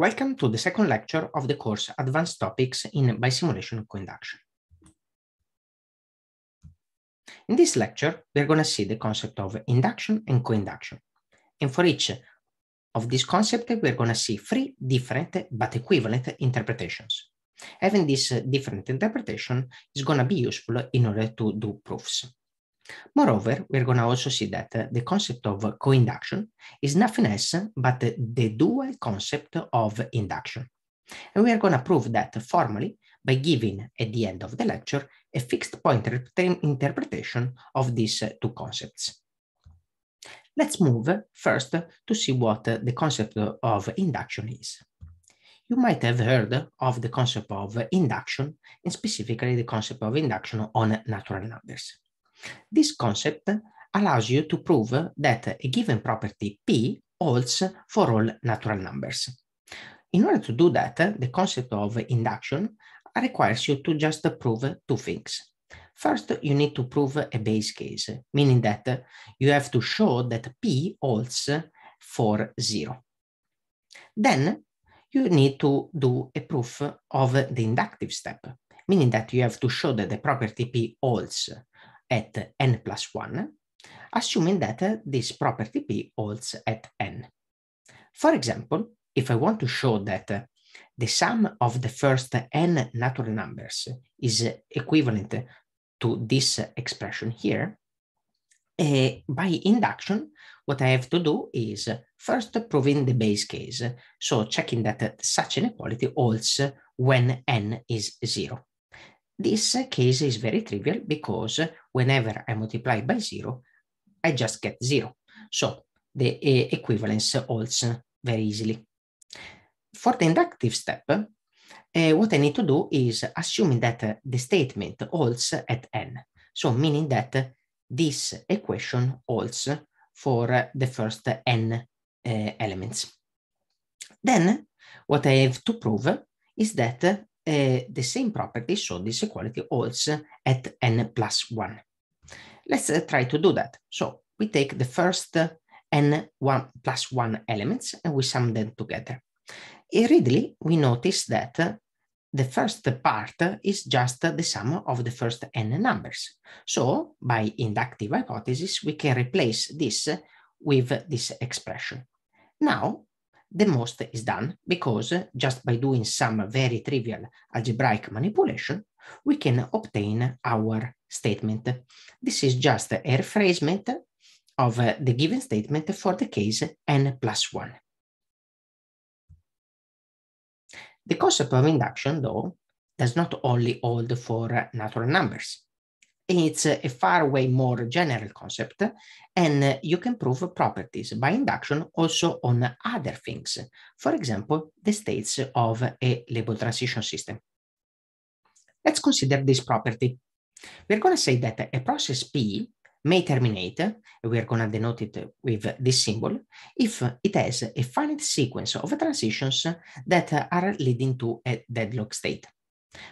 Welcome to the second lecture of the course Advanced Topics in Bisimulation Coinduction. In this lecture, we're going to see the concept of induction and coinduction. And for each of these concepts, we're going to see three different but equivalent interpretations. Having this different interpretation is going to be useful in order to do proofs. Moreover, we're going to also see that uh, the concept of co-induction is nothing else but the dual concept of induction. And we are going to prove that formally by giving, at the end of the lecture, a fixed point interpretation of these two concepts. Let's move first to see what the concept of induction is. You might have heard of the concept of induction, and specifically the concept of induction on natural numbers. This concept allows you to prove that a given property P holds for all natural numbers. In order to do that, the concept of induction requires you to just prove two things. First, you need to prove a base case, meaning that you have to show that P holds for zero. Then you need to do a proof of the inductive step, meaning that you have to show that the property P holds at n plus 1, assuming that this property P holds at n. For example, if I want to show that the sum of the first n natural numbers is equivalent to this expression here, uh, by induction, what I have to do is first proving the base case, so checking that such inequality holds when n is zero. This case is very trivial because whenever I multiply by zero, I just get zero. So the eh, equivalence holds very easily. For the inductive step, uh, what I need to do is assuming that the statement holds at n. So meaning that this equation holds for the first n eh, elements. Then what I have to prove is that uh, the same property, so this equality holds at n plus 1. Let's uh, try to do that. So we take the first uh, n one plus 1 elements and we sum them together. Immediately, we notice that uh, the first part is just the sum of the first n numbers. So by inductive hypothesis, we can replace this with this expression. Now the most is done because just by doing some very trivial algebraic manipulation, we can obtain our statement. This is just a rephrasement of the given statement for the case n plus 1. The concept of induction, though, does not only hold for natural numbers it's a faraway more general concept and you can prove properties by induction also on other things. For example, the states of a label transition system. Let's consider this property. We're going to say that a process P may terminate, we're going to denote it with this symbol, if it has a finite sequence of transitions that are leading to a deadlock state.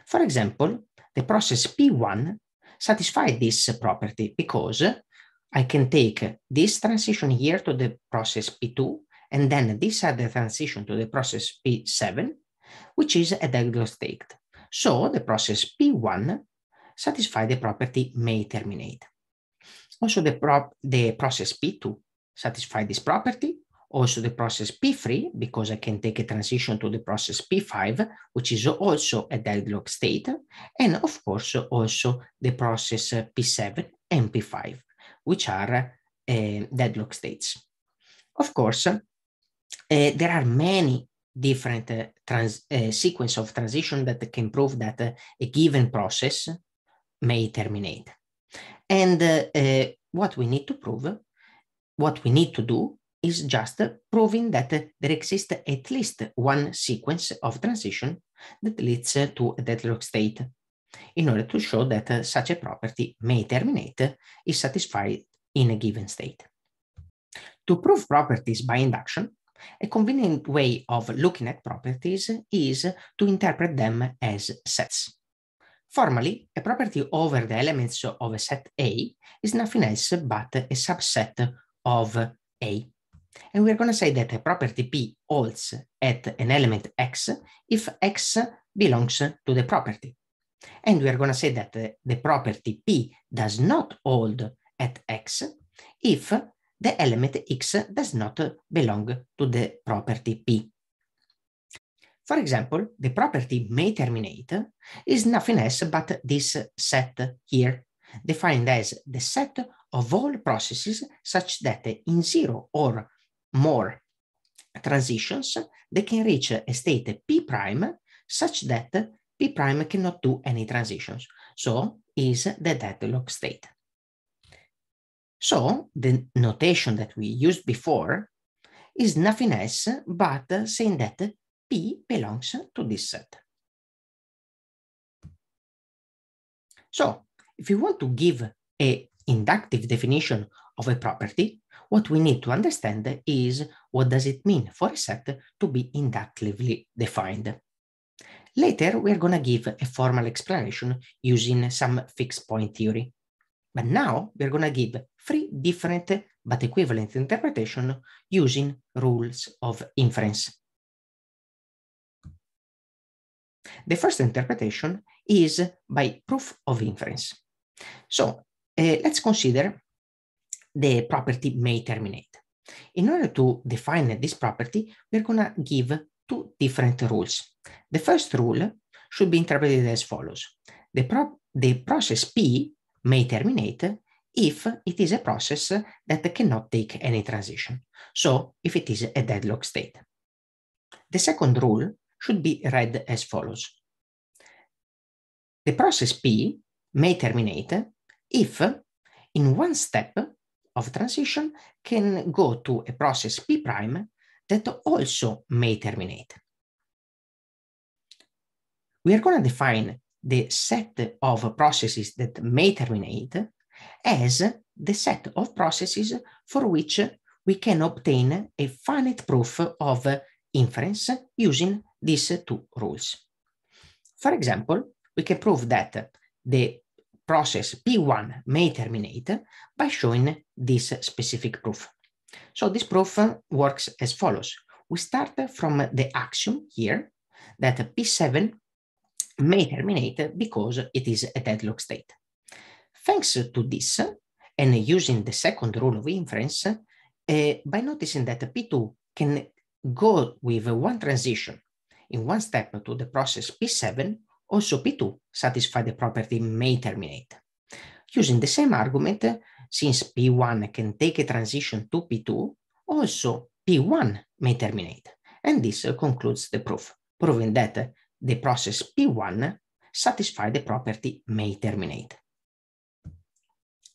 For example, the process P1 satisfy this property because I can take this transition here to the process P2 and then this other transition to the process P7, which is a deadlock state. So the process P1 satisfy the property may terminate. Also the, prop the process P2 satisfy this property also the process P3, because I can take a transition to the process P5, which is also a deadlock state, and of course also the process uh, P7 and P5, which are uh, deadlock states. Of course, uh, there are many different uh, trans, uh, sequence of transition that can prove that uh, a given process may terminate. And uh, uh, what we need to prove, what we need to do is just proving that there exists at least one sequence of transition that leads to a deadlock state in order to show that such a property may terminate is satisfied in a given state. To prove properties by induction, a convenient way of looking at properties is to interpret them as sets. Formally, a property over the elements of a set A is nothing else but a subset of A. And we're going to say that a property P holds at an element X if X belongs to the property. And we are going to say that the, the property P does not hold at X if the element X does not belong to the property P. For example, the property may terminate is nothing else but this set here, defined as the set of all processes such that in zero or more transitions, they can reach a state P prime such that P prime cannot do any transitions. So is the deadlock state. So the notation that we used before is nothing else but saying that P belongs to this set. So if you want to give a inductive definition of a property, what we need to understand is what does it mean for a set to be inductively defined. Later, we're going to give a formal explanation using some fixed point theory. But now we're going to give three different but equivalent interpretation using rules of inference. The first interpretation is by proof of inference. So uh, let's consider the property may terminate. In order to define this property, we're going to give two different rules. The first rule should be interpreted as follows. The, pro the process P may terminate if it is a process that cannot take any transition. So if it is a deadlock state. The second rule should be read as follows. The process P may terminate if in one step of transition can go to a process P prime that also may terminate. We are going to define the set of processes that may terminate as the set of processes for which we can obtain a finite proof of inference using these two rules. For example, we can prove that the process P1 may terminate by showing this specific proof. So this proof works as follows. We start from the axiom here that P7 may terminate because it is a deadlock state. Thanks to this, and using the second rule of inference, uh, by noticing that P2 can go with one transition in one step to the process P7, also P2 satisfy the property may terminate. Using the same argument, since P1 can take a transition to P2, also P1 may terminate. And this concludes the proof, proving that the process P1 satisfy the property may terminate.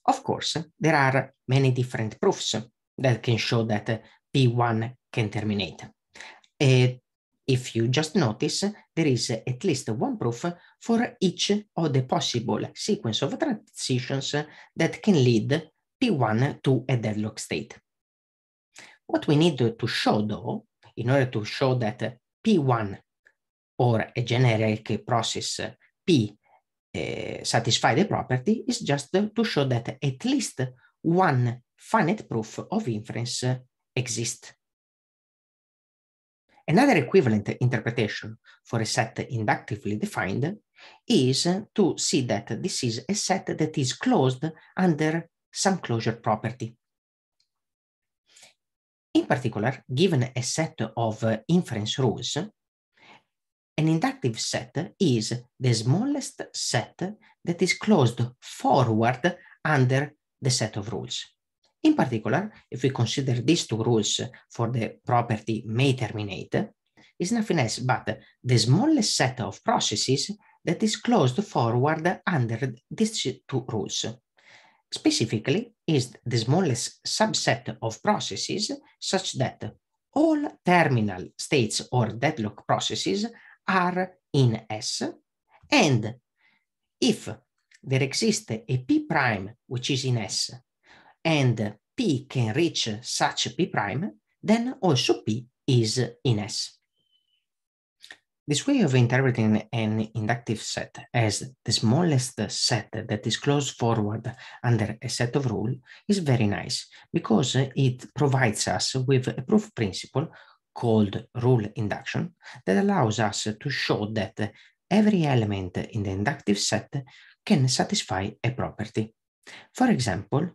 Of course, there are many different proofs that can show that P1 can terminate. If you just notice, there is at least one proof for each of the possible sequence of transitions that can lead P1 to a deadlock state. What we need to show though, in order to show that P1 or a generic process P uh, satisfy the property is just to show that at least one finite proof of inference exists Another equivalent interpretation for a set inductively defined is to see that this is a set that is closed under some closure property. In particular, given a set of uh, inference rules, an inductive set is the smallest set that is closed forward under the set of rules. In particular, if we consider these two rules for the property may terminate, it's nothing else but the smallest set of processes that is closed forward under these two rules. Specifically, is the smallest subset of processes such that all terminal states or deadlock processes are in S, and if there exists a P prime which is in S and P can reach such P prime, then also P is in S. This way of interpreting an inductive set as the smallest set that is closed forward under a set of rule is very nice because it provides us with a proof principle called rule induction that allows us to show that every element in the inductive set can satisfy a property. For example,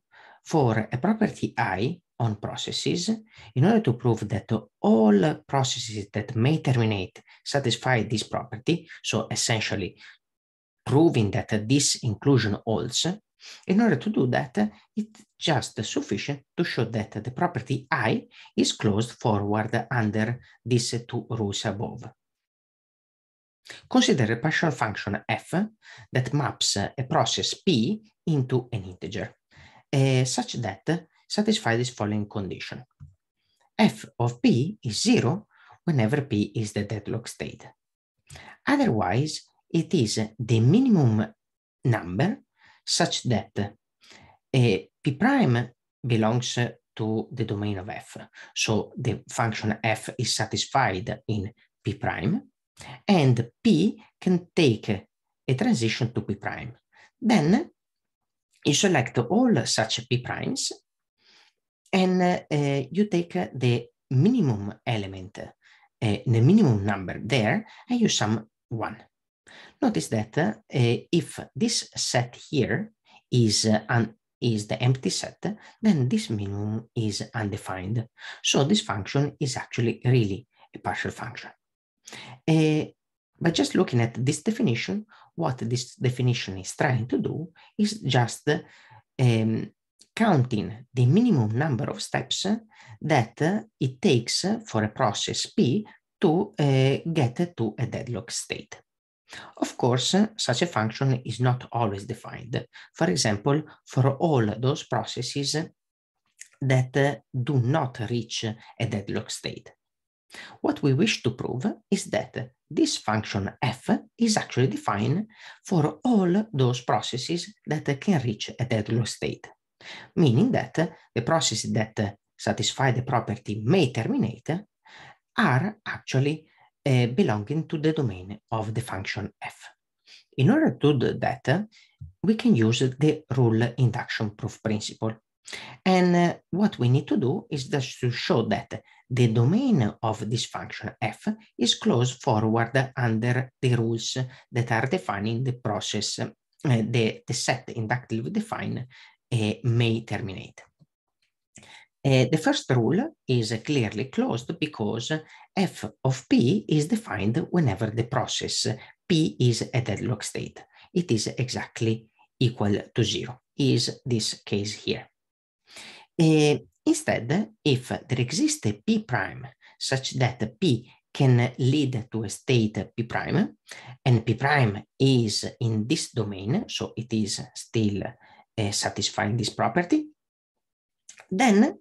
for a property I on processes in order to prove that all processes that may terminate satisfy this property, so essentially proving that this inclusion holds, in order to do that, it's just sufficient to show that the property I is closed forward under these two rules above. Consider a partial function f that maps a process p into an integer uh, such that satisfy this following condition. f of p is 0 whenever p is the deadlock state. Otherwise, it is the minimum number such that uh, p prime belongs to the domain of f. So the function f is satisfied in p prime and p can take a transition to p prime. Then you select all such p primes and uh, you take the minimum element, uh, the minimum number there, and you sum one. Notice that uh, if this set here is an is the empty set, then this minimum is undefined. So this function is actually really a partial function. Uh, by just looking at this definition, what this definition is trying to do is just um, counting the minimum number of steps that it takes for a process P to uh, get to a deadlock state. Of course, such a function is not always defined. For example, for all those processes that do not reach a deadlock state. What we wish to prove is that this function f is actually defined for all those processes that can reach a deadlock state, meaning that the processes that satisfy the property may terminate are actually uh, belonging to the domain of the function f. In order to do that, we can use the rule induction proof principle. And uh, what we need to do is just to show that the domain of this function f is closed forward under the rules that are defining the process, uh, the, the set inductively defined uh, may terminate. Uh, the first rule is clearly closed because f of p is defined whenever the process p is a deadlock state. It is exactly equal to zero, is this case here. Uh, Instead, if there exists a P prime such that P can lead to a state P prime, and P prime is in this domain, so it is still uh, satisfying this property, then uh,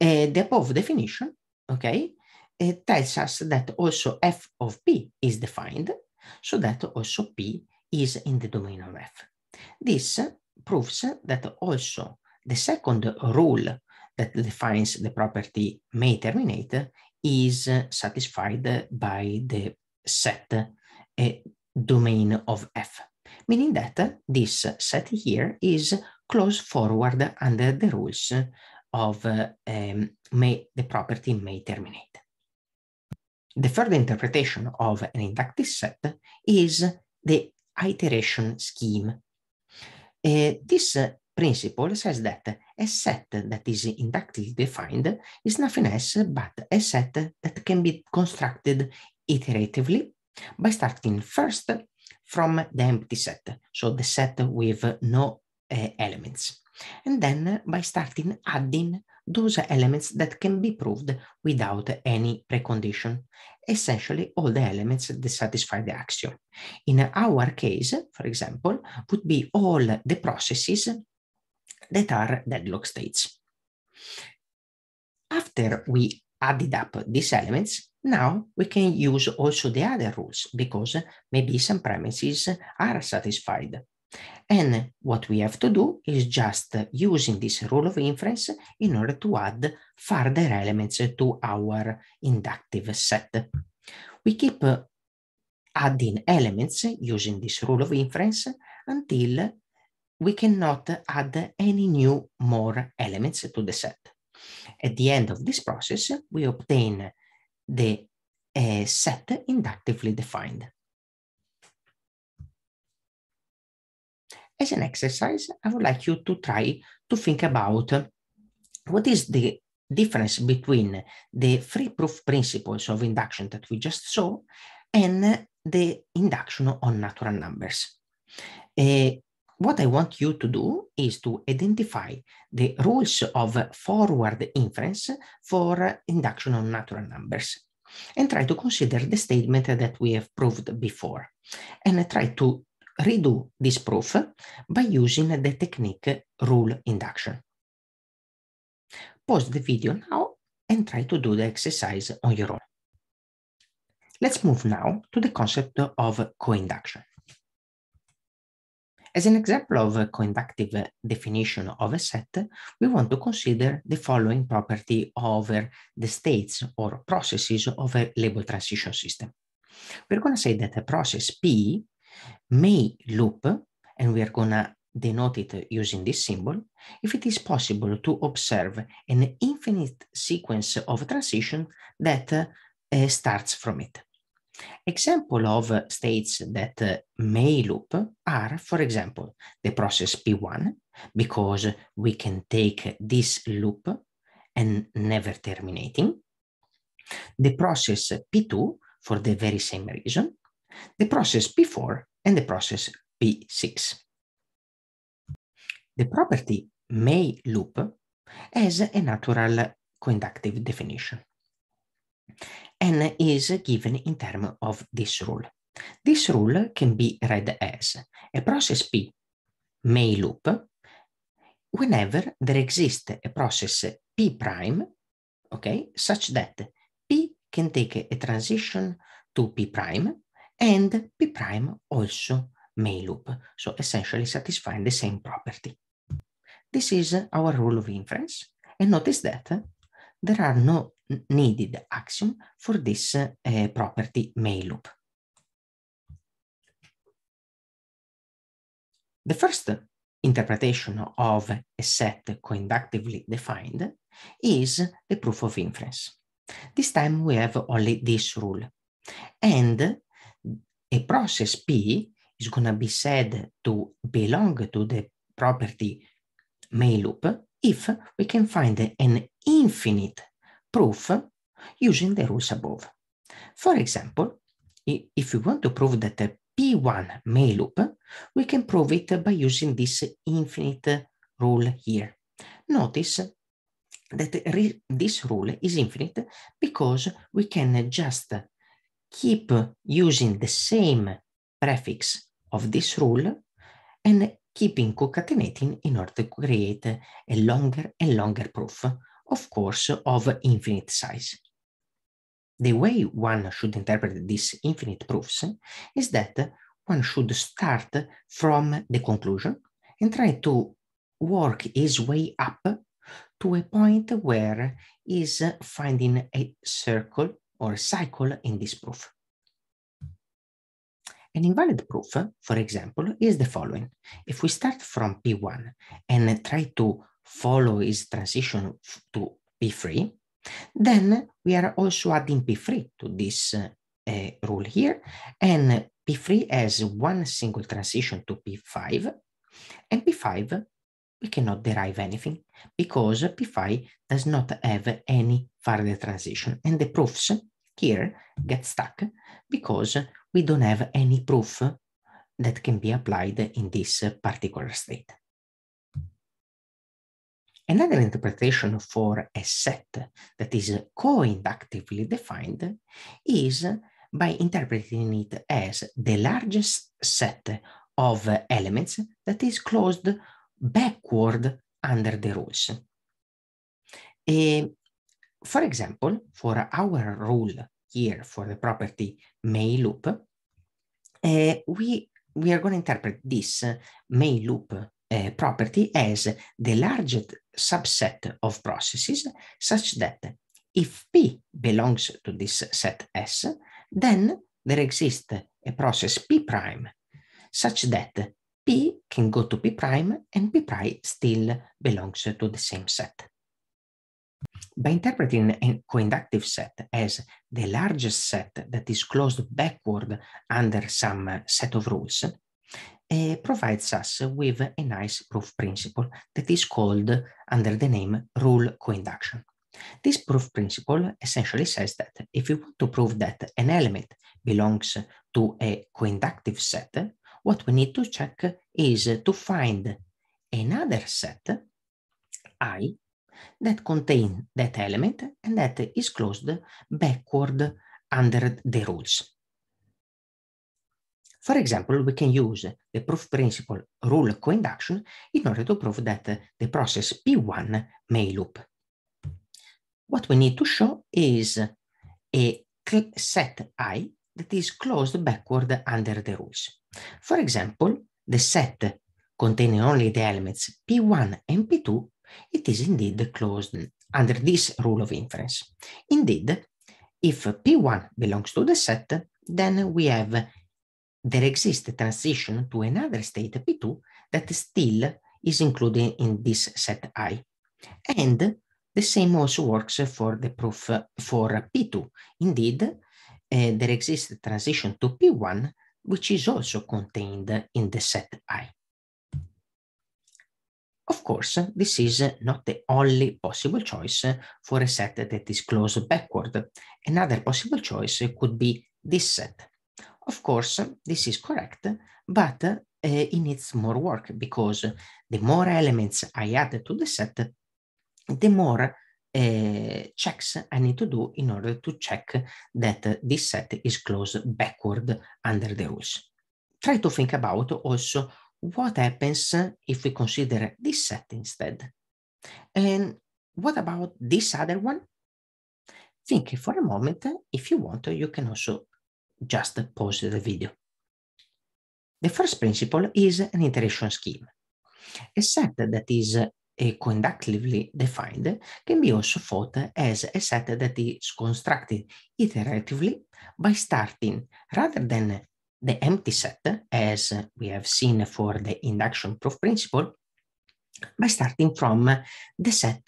the above definition, okay, it uh, tells us that also f of p is defined, so that also p is in the domain of f. This proves that also the second rule that defines the property may terminate is satisfied by the set eh, domain of f, meaning that this set here is closed forward under the rules of um, may, the property may terminate. The further interpretation of an inductive set is the iteration scheme. Uh, this principle says that a set that is inductively defined is nothing else but a set that can be constructed iteratively by starting first from the empty set, so the set with no uh, elements, and then by starting adding those elements that can be proved without any precondition, essentially all the elements that satisfy the axiom. In our case, for example, would be all the processes that are deadlock states. After we added up these elements, now we can use also the other rules because maybe some premises are satisfied. And what we have to do is just using this rule of inference in order to add further elements to our inductive set. We keep adding elements using this rule of inference until we cannot add any new more elements to the set. At the end of this process, we obtain the uh, set inductively defined. As an exercise, I would like you to try to think about what is the difference between the free proof principles of induction that we just saw and the induction on natural numbers. Uh, what I want you to do is to identify the rules of forward inference for induction on natural numbers and try to consider the statement that we have proved before and try to redo this proof by using the technique rule induction. Pause the video now and try to do the exercise on your own. Let's move now to the concept of co-induction. As an example of a conductive definition of a set, we want to consider the following property over the states or processes of a label transition system. We're going to say that a process P may loop, and we are going to denote it using this symbol, if it is possible to observe an infinite sequence of transition that uh, starts from it. Example of uh, states that uh, may loop are, for example, the process P1, because we can take this loop and never terminating, the process P2 for the very same reason, the process P4 and the process P6. The property may loop has a natural conductive definition and is given in terms of this rule. This rule can be read as a process P may loop whenever there exists a process P prime, okay, such that P can take a transition to P prime and P prime also may loop. So essentially satisfying the same property. This is our rule of inference. And notice that there are no needed action for this uh, property main loop. The first interpretation of a set co-inductively defined is the proof of inference. This time we have only this rule. And a process P is going to be said to belong to the property main loop if we can find an infinite proof using the rules above. For example, if we want to prove that a P1 may loop, we can prove it by using this infinite rule here. Notice that this rule is infinite because we can just keep using the same prefix of this rule and keeping concatenating in order to create a longer and longer proof of course, of infinite size. The way one should interpret these infinite proofs is that one should start from the conclusion and try to work his way up to a point where is finding a circle or a cycle in this proof. An invalid proof, for example, is the following. If we start from P1 and try to follow its transition to P3, then we are also adding P3 to this uh, uh, rule here. And P3 has one single transition to P5. And P5, we cannot derive anything because P5 does not have any further transition. And the proofs here get stuck because we don't have any proof that can be applied in this particular state. Another interpretation for a set that is co-inductively defined is by interpreting it as the largest set of elements that is closed backward under the rules. Uh, for example, for our rule here for the property may loop, uh, we, we are going to interpret this may loop uh, property as the largest subset of processes such that if P belongs to this set S, then there exists a process P prime such that P can go to P prime and P prime still belongs to the same set. By interpreting a coinductive set as the largest set that is closed backward under some set of rules, uh, eh, provides us with a nice proof principle that is called under the name rule coinduction. This proof principle essentially says that if you want to prove that an element belongs to a coinductive set, what we need to check is to find another set, I, that contain that element and that is closed backward under the rules. For example, we can use the proof principle rule of coinduction in order to prove that the process P1 may loop. What we need to show is a set I that is closed backward under the rules. For example, the set containing only the elements P1 and P2, it is indeed closed under this rule of inference. Indeed, if P1 belongs to the set, then we have there exists a transition to another state P2 that still is included in this set I. And the same also works for the proof for P2. Indeed, uh, there exists a transition to P1, which is also contained in the set I. Of course, this is not the only possible choice for a set that is closed backward. Another possible choice could be this set, of course, this is correct, but uh, it needs more work because the more elements I add to the set, the more uh, checks I need to do in order to check that this set is closed backward under the rules. Try to think about also what happens if we consider this set instead. And what about this other one? Think for a moment, if you want, you can also just pause the video. The first principle is an iteration scheme. A set that is eh, conductively defined can be also thought as a set that is constructed iteratively by starting rather than the empty set, as we have seen for the induction proof principle, by starting from the set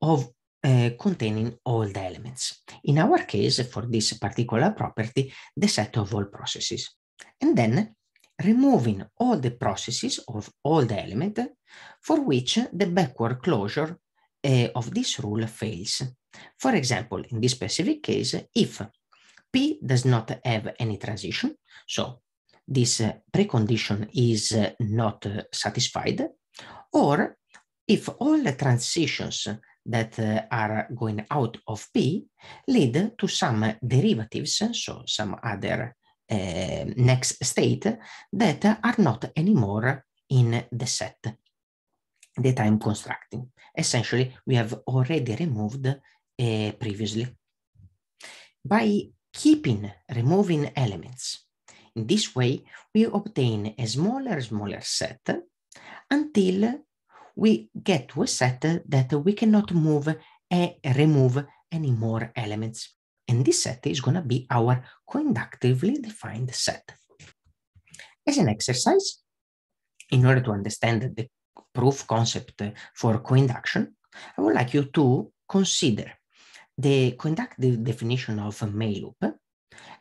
of uh, containing all the elements. In our case, for this particular property, the set of all processes. And then removing all the processes of all the element for which the backward closure uh, of this rule fails. For example, in this specific case, if P does not have any transition, so this uh, precondition is uh, not satisfied, or if all the transitions that uh, are going out of P lead to some derivatives, so some other uh, next state that are not anymore in the set that I'm constructing. Essentially, we have already removed uh, previously. By keeping removing elements, in this way, we obtain a smaller, smaller set until we get to a set that we cannot move and remove any more elements. And this set is going to be our conductively defined set. As an exercise, in order to understand the proof concept for coinduction, I would like you to consider the conductive definition of a May loop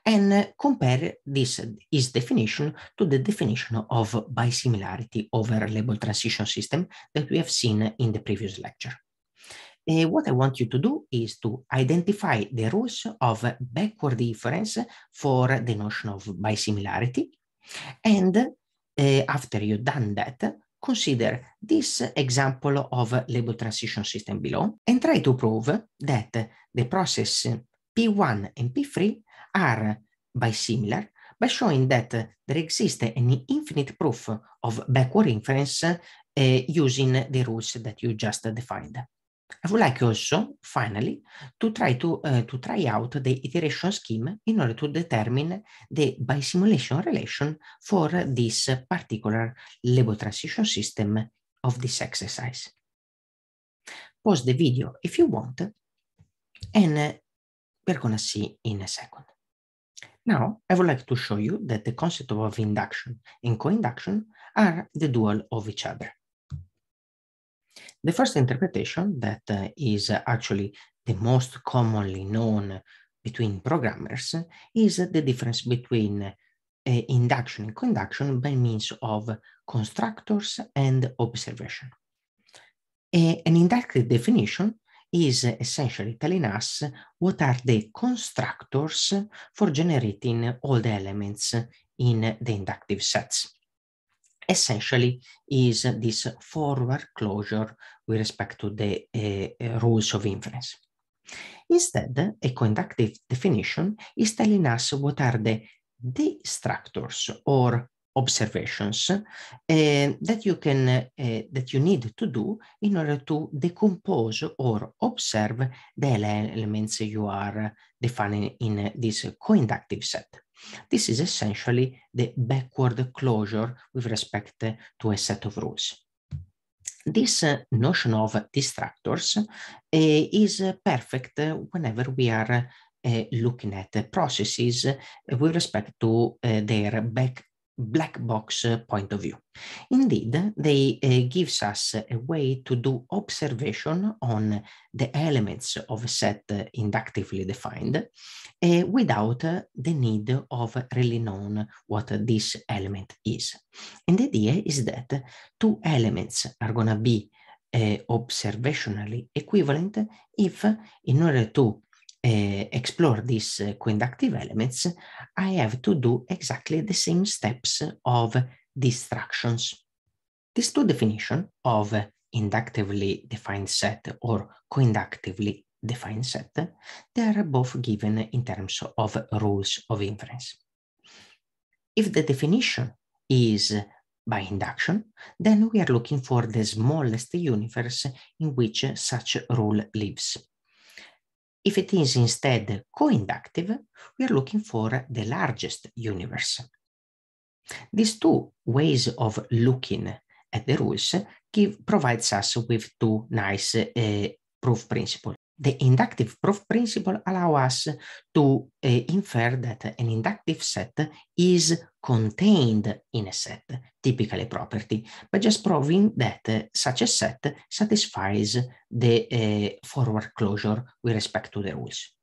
and compare this is definition to the definition of bisimilarity over label transition system that we have seen in the previous lecture. Uh, what I want you to do is to identify the rules of backward inference for the notion of bisimilarity. And uh, after you've done that, consider this example of label transition system below and try to prove that the process P1 and P3 are bisimilar by showing that there exists an infinite proof of backward inference uh, using the rules that you just defined. I would like also, finally, to try to, uh, to try out the iteration scheme in order to determine the bisimulation relation for this particular label transition system of this exercise. Pause the video if you want, and uh, we're gonna see in a second. Now, I would like to show you that the concept of induction and co-induction are the dual of each other. The first interpretation that uh, is actually the most commonly known between programmers is the difference between uh, induction and conduction by means of constructors and observation. A, an indirect definition is essentially telling us what are the constructors for generating all the elements in the inductive sets. Essentially is this forward closure with respect to the uh, rules of inference. Instead, a conductive definition is telling us what are the destructors or observations uh, that you can uh, that you need to do in order to decompose or observe the elements you are defining in this co-inductive set. This is essentially the backward closure with respect to a set of rules. This notion of distractors eh, is perfect whenever we are uh, looking at the processes uh, with respect to uh, their back black box uh, point of view. Indeed, they uh, gives us a way to do observation on the elements of a set uh, inductively defined uh, without uh, the need of really knowing what this element is. And the idea is that two elements are going to be uh, observationally equivalent if in order to Eh, explore these conductive eh, elements, I have to do exactly the same steps of distractions. These two definitions of inductively defined set or conductively defined set, they are both given in terms of rules of inference. If the definition is by induction, then we are looking for the smallest universe in which such rule lives. If it is instead co-inductive, we are looking for the largest universe. These two ways of looking at the rules give, provides us with two nice uh, proof principles. The inductive proof principle allow us to uh, infer that an inductive set is contained in a set, typically a property, by just proving that uh, such a set satisfies the uh, forward closure with respect to the rules.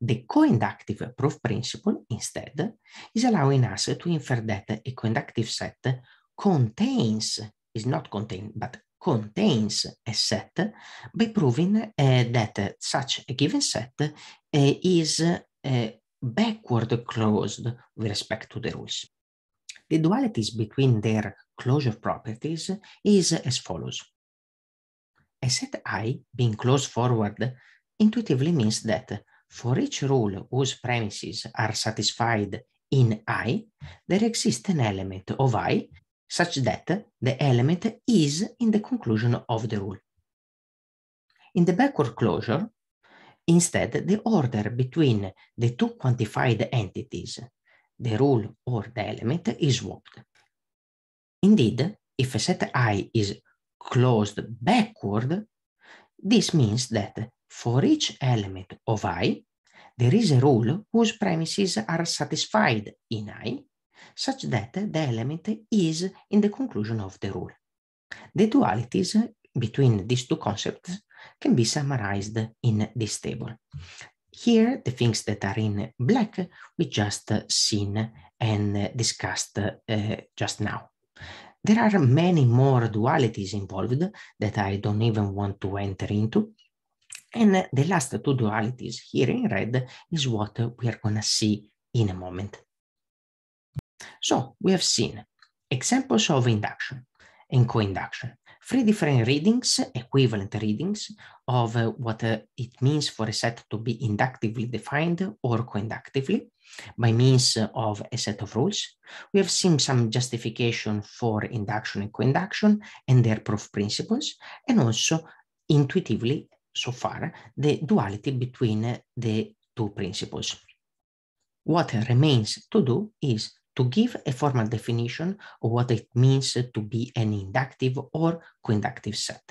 The co-inductive proof principle, instead, is allowing us to infer that a co-inductive set contains, is not contained, but contains a set by proving uh, that such a given set uh, is eh, backward closed with respect to the rules. The dualities between their closure properties is as follows. A set I being closed forward intuitively means that for each rule whose premises are satisfied in I, there exists an element of I such that the element is in the conclusion of the rule. In the backward closure, instead, the order between the two quantified entities, the rule or the element, is swapped. Indeed, if a set I is closed backward, this means that for each element of I, there is a rule whose premises are satisfied in I such that the element is in the conclusion of the rule. The dualities between these two concepts can be summarized in this table. Here, the things that are in black, we just seen and discussed uh, just now. There are many more dualities involved that I don't even want to enter into. And the last two dualities here in red is what we are going to see in a moment. So we have seen examples of induction and co-induction, three different readings, equivalent readings of uh, what uh, it means for a set to be inductively defined or co-inductively by means of a set of rules. We have seen some justification for induction and co-induction and their proof principles, and also intuitively so far the duality between the two principles. What remains to do is to give a formal definition of what it means to be an inductive or coinductive set.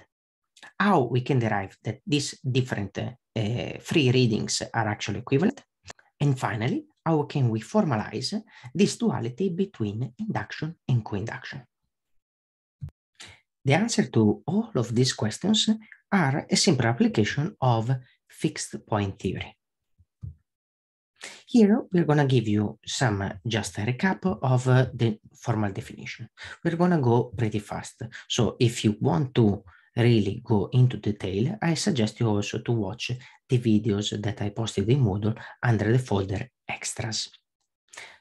How we can derive that these different uh, free readings are actually equivalent. And finally, how can we formalize this duality between induction and coinduction? The answer to all of these questions are a simple application of fixed point theory. Here, we're going to give you some uh, just a recap of uh, the formal definition. We're going to go pretty fast. So if you want to really go into detail, I suggest you also to watch the videos that I posted in Moodle under the folder extras.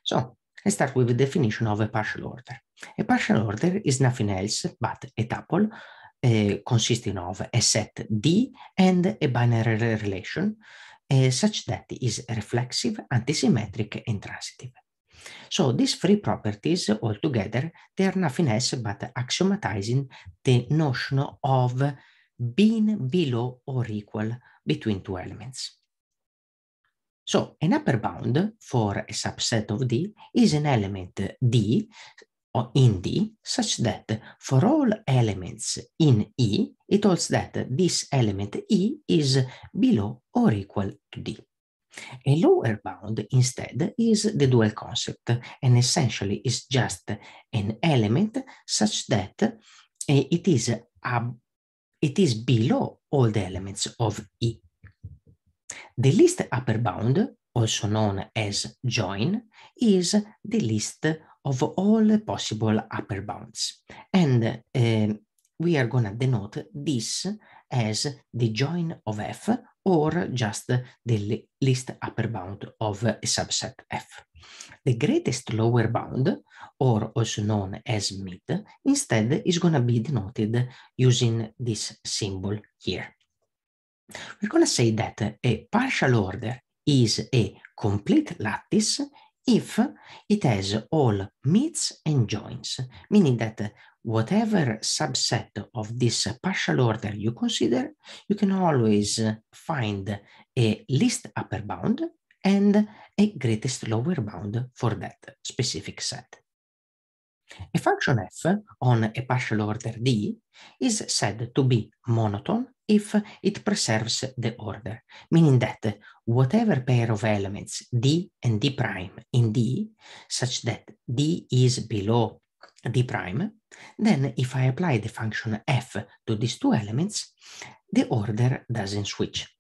So let's start with the definition of a partial order. A partial order is nothing else but a tuple uh, consisting of a set D and a binary relation uh, such that it is reflexive, antisymmetric, and transitive. So these three properties altogether, they are nothing else but axiomatizing the notion of being below or equal between two elements. So an upper bound for a subset of D is an element D or in D such that for all elements in E, it holds that this element E is below or equal to D. A lower bound instead is the dual concept and essentially is just an element such that eh, it is a it is below all the elements of E. The least upper bound, also known as join, is the least of all possible upper bounds. And uh, we are going to denote this as the join of f or just the least upper bound of a subset f. The greatest lower bound, or also known as mid, instead is going to be denoted using this symbol here. We're going to say that a partial order is a complete lattice if it has all meets and joins, meaning that whatever subset of this partial order you consider, you can always find a least upper bound and a greatest lower bound for that specific set. A function f on a partial order d is said to be monotone if it preserves the order, meaning that whatever pair of elements d and d prime in d, such that d is below d prime, then if I apply the function f to these two elements, the order doesn't switch.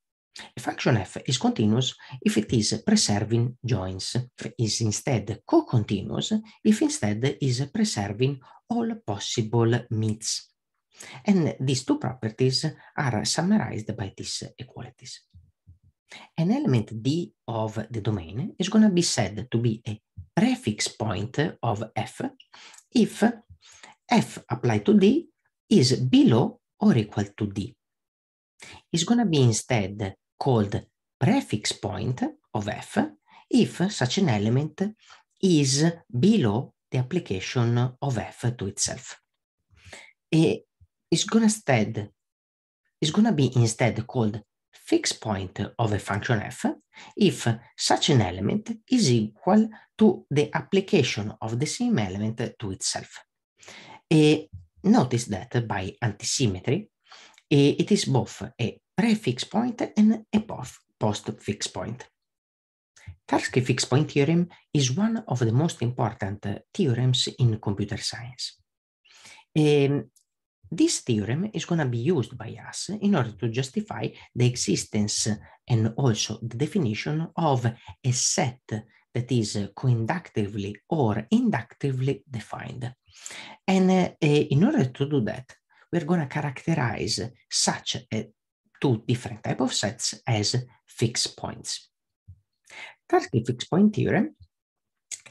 A function f is continuous if it is preserving joins, is instead co-continuous if instead is preserving all possible meets. And these two properties are summarized by these equalities. An element d of the domain is going to be said to be a prefix point of f if f applied to d is below or equal to d. It's going to be instead called prefix point of f if such an element is below the application of f to itself. It's gonna instead is gonna be instead called fixed point of a function f if such an element is equal to the application of the same element to itself. Uh, notice that by antisymmetry, it is both a prefix point and a post-fix point. Tarski fixed point theorem is one of the most important theorems in computer science. Um, this theorem is going to be used by us in order to justify the existence and also the definition of a set that is coinductively or inductively defined. And uh, in order to do that, we're going to characterize such a two different type of sets as fixed points. Tarski fixed point theorem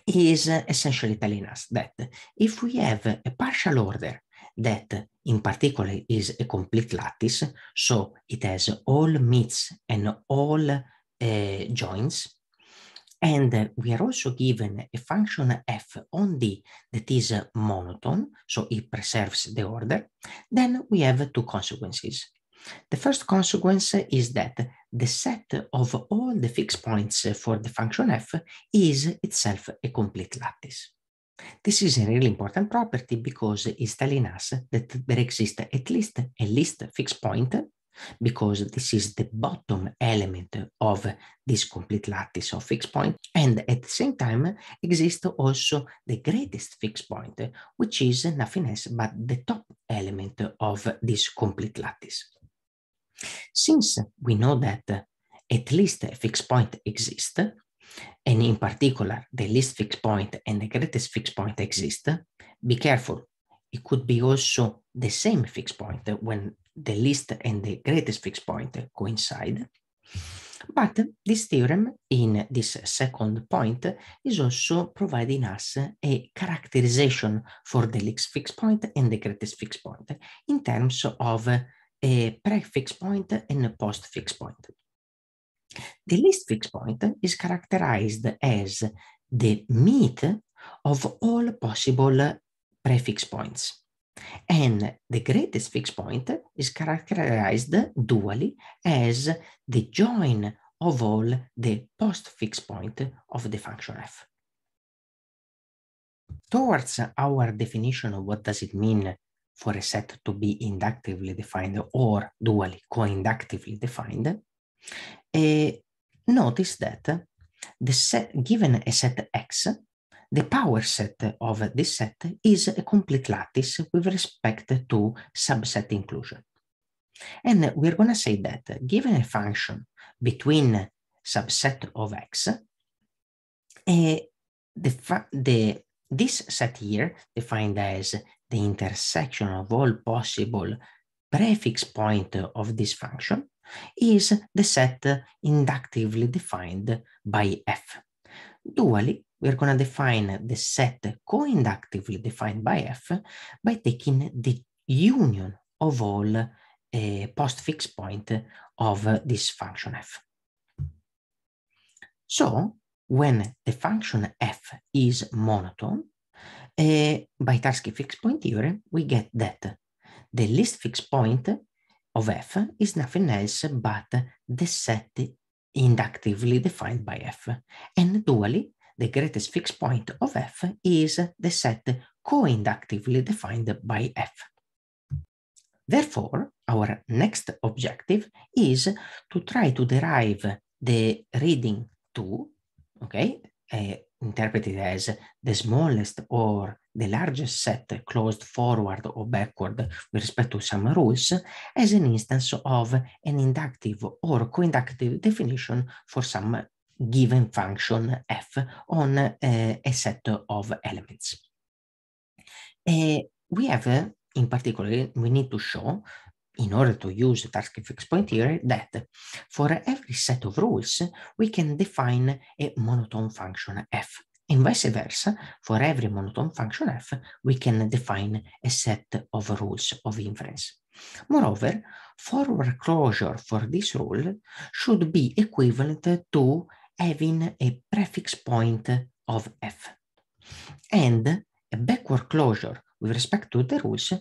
is uh, essentially telling us that if we have a partial order that in particular is a complete lattice, so it has all meets and all uh, joins, and we are also given a function f on d that is monotone, so it preserves the order, then we have two consequences. The first consequence is that the set of all the fixed points for the function f is itself a complete lattice. This is a really important property because it's telling us that there exists at least a least fixed point because this is the bottom element of this complete lattice of fixed point and at the same time exists also the greatest fixed point which is nothing else but the top element of this complete lattice since we know that at least a fixed point exists, and in particular, the least fixed point and the greatest fixed point exist, be careful. It could be also the same fixed point when the least and the greatest fixed point coincide. But this theorem in this second point is also providing us a characterization for the least fixed point and the greatest fixed point in terms of a prefix point and a postfix point. The least fixed point is characterized as the meet of all possible prefix points. And the greatest fixed point is characterized dually as the join of all the postfix point of the function f. Towards our definition of what does it mean for a set to be inductively defined or dually co-inductively defined, uh, notice that the set, given a set X, the power set of this set is a complete lattice with respect to subset inclusion. And we're going to say that given a function between subset of X, uh, the, the, this set here, defined as the intersection of all possible prefix point of this function is the set inductively defined by f. Dually, we're going to define the set co-inductively defined by f by taking the union of all uh, postfix point of uh, this function f. So when the function f is monotone, by Tarski fixed point theorem, we get that the least fixed point of f is nothing else but the set inductively defined by f. And dually, the greatest fixed point of f is the set co-inductively defined by f. Therefore, our next objective is to try to derive the reading 2, okay, uh, interpreted as the smallest or the largest set closed forward or backward with respect to some rules as an instance of an inductive or coinductive definition for some given function f on uh, a set of elements. Uh, we have, uh, in particular, we need to show in order to use task fixed point theory that for every set of rules, we can define a monotone function f. And vice versa, for every monotone function f, we can define a set of rules of inference. Moreover, forward closure for this rule should be equivalent to having a prefix point of f. And a backward closure with respect to the rules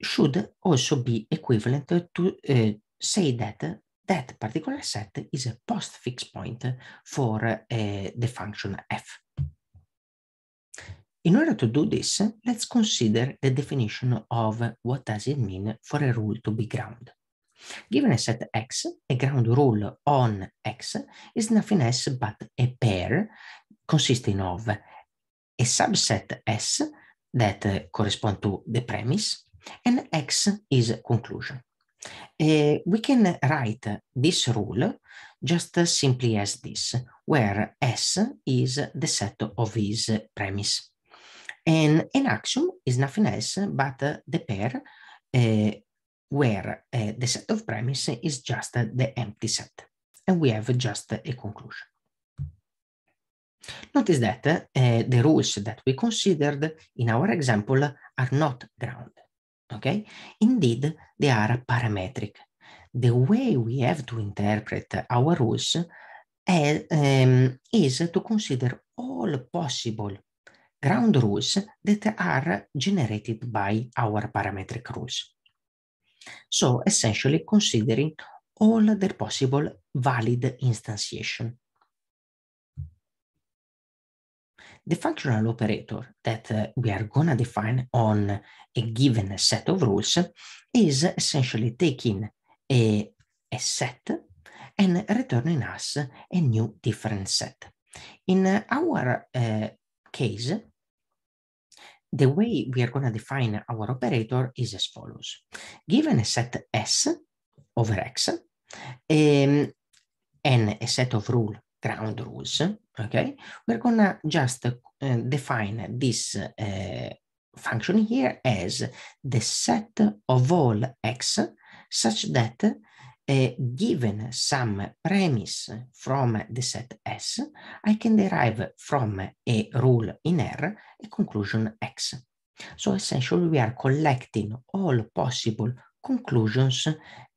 should also be equivalent to uh, say that that particular set is a post fix point for uh, the function f. In order to do this, let's consider the definition of what does it mean for a rule to be ground. Given a set X, a ground rule on X is nothing else but a pair consisting of a subset S that eh, correspond to the premise, and X is conclusion. Eh, we can write this rule just simply as this, where S is the set of his premise. And an axiom is nothing else but the pair uh, where uh, the set of premise is just the empty set. And we have just a conclusion. Notice that uh, the rules that we considered in our example are not ground, okay? Indeed, they are parametric. The way we have to interpret our rules um, is to consider all possible ground rules that are generated by our parametric rules. So essentially considering all the possible valid instantiation the functional operator that uh, we are going to define on a given set of rules is essentially taking a, a set and returning us a new different set. In our uh, case, the way we are going to define our operator is as follows. Given a set S over X um, and a set of rule ground rules, okay? Mm-hmm. We're gonna just uh, define this uh, function here as the set of all x such that uh, given some premise from the set S, I can derive from a rule in R a conclusion X. So essentially we are collecting all possible conclusions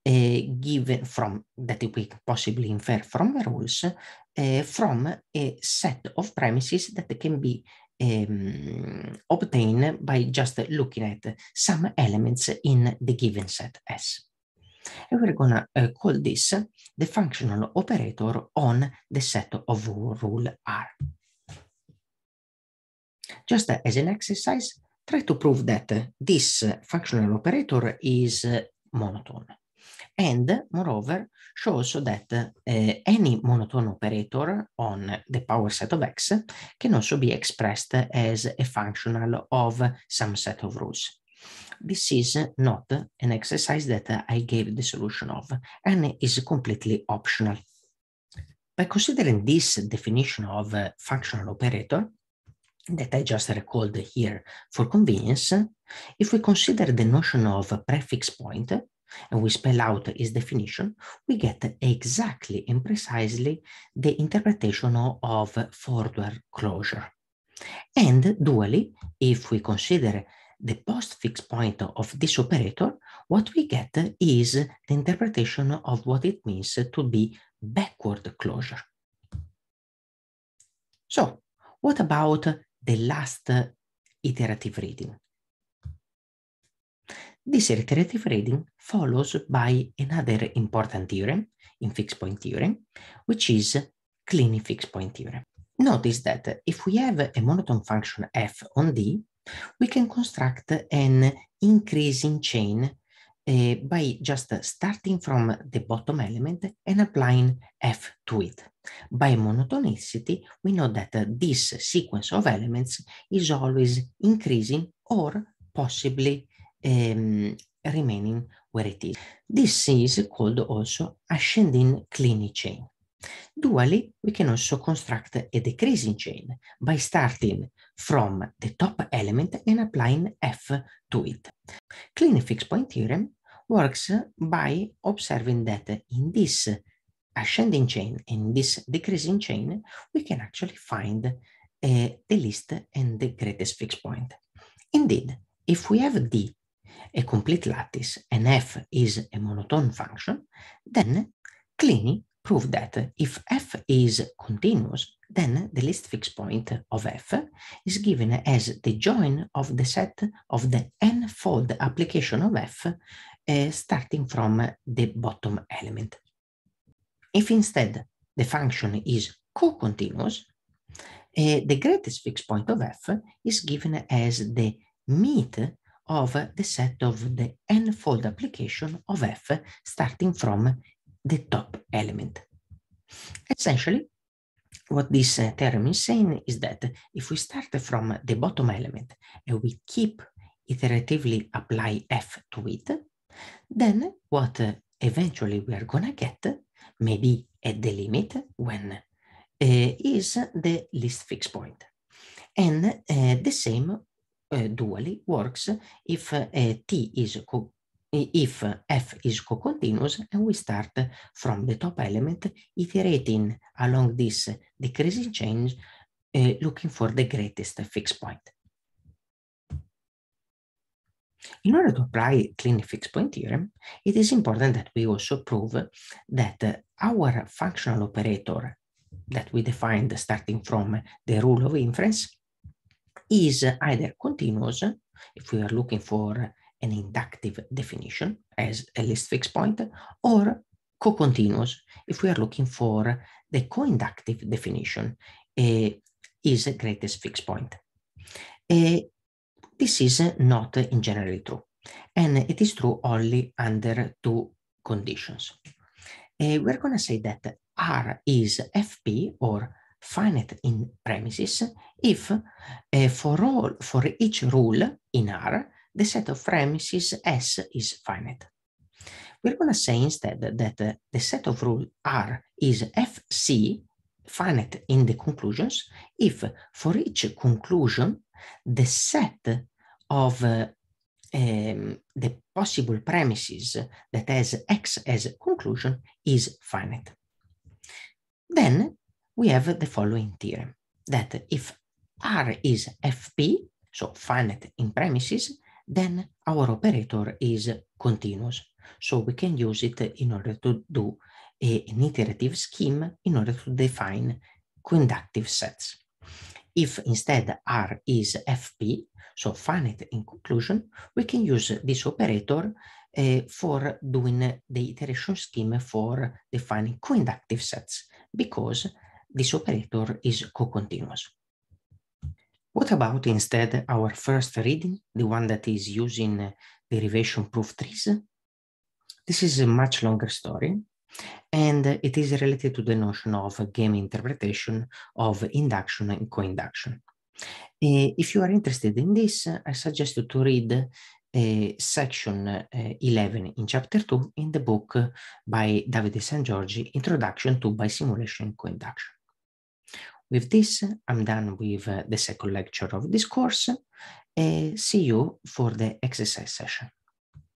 given from that we possibly infer from rules eh, from a set of premises that can be um, obtained by just looking at some elements in the given set S. And we're gonna uh, call this the functional operator on the set of rule R. Just as an exercise, try to prove that this functional operator is eh, monotone and moreover show also that uh, any monotone operator on the power set of x can also be expressed as a functional of some set of rules. This is not an exercise that I gave the solution of and is completely optional. By considering this definition of functional operator, that I just recalled here for convenience, if we consider the notion of prefix point, and we spell out its definition, we get exactly and precisely the interpretation of forward closure. And dually, if we consider the postfix point of this operator, what we get is the interpretation of what it means to be backward closure. So what about the last iterative reading? This iterative reading follows by another important theorem in fixed point theorem, which is clean fixed point theorem. Notice that if we have a monotone function f on D, we can construct an increasing chain uh, by just starting from the bottom element and applying f to it. By monotonicity, we know that this sequence of elements is always increasing or possibly um, remaining where it is. This is called also ascending Kleene chain. Dually, we can also construct a decreasing chain by starting from the top element and applying F to it. Kleene fixed point theorem works by observing that in this ascending chain and this decreasing chain, we can actually find uh, the least and the greatest fixed point. Indeed, if we have D a complete lattice and f is a monotone function, then Clini proved that if f is continuous, then the least fixed point of f is given as the join of the set of the n-fold application of f uh, starting from the bottom element. If instead the function is co-continuous, uh, the greatest fixed point of f is given as the meet of the set of the n-fold application of f starting from the top element. Essentially, what this uh, theorem is saying is that if we start from the bottom element and we keep iteratively apply f to it, then what eventually we are going to get, maybe at the limit when, uh, is the least fixed point. And uh, the same Eh, dually works if eh, T is eh, if f is co-continuous and we start from the top element iterating along this decreasing change uh, looking for the greatest fixed point. In order to apply clean fixed point theorem, it is important that we also prove that our functional operator that we defined starting from the rule of inference is either continuous, if we are looking for an inductive definition as a least fixed point, or co-continuous, if we are looking for the co-inductive definition, uh, is a greatest fixed point. Uh, this is not in generally true, and it is true only under two conditions. Uh, we're going to say that R is FP or finite in premises if uh, for all for each rule in R the set of premises S is finite. We're going to say instead that uh, the set of rule R is FC finite in the conclusions if for each conclusion the set of uh, um, the possible premises that has X as conclusion is finite. Then we have the following theorem that if R is FP, so finite in premises, then our operator is continuous. So we can use it in order to do a, an iterative scheme in order to define conductive sets. If instead R is FP, so finite in conclusion, we can use this operator uh, for doing the iteration scheme for defining conductive sets because this operator is co-continuous. What about instead our first reading, the one that is using uh, derivation proof trees? This is a much longer story, and it is related to the notion of game interpretation of induction and co-induction. Uh, if you are interested in this, uh, I suggest you to read uh, section uh, 11 in chapter 2 in the book by Davide San Giorgi, Introduction to Bisimulation Co-Induction. With this, I'm done with the second lecture of this course. see you for the exercise session.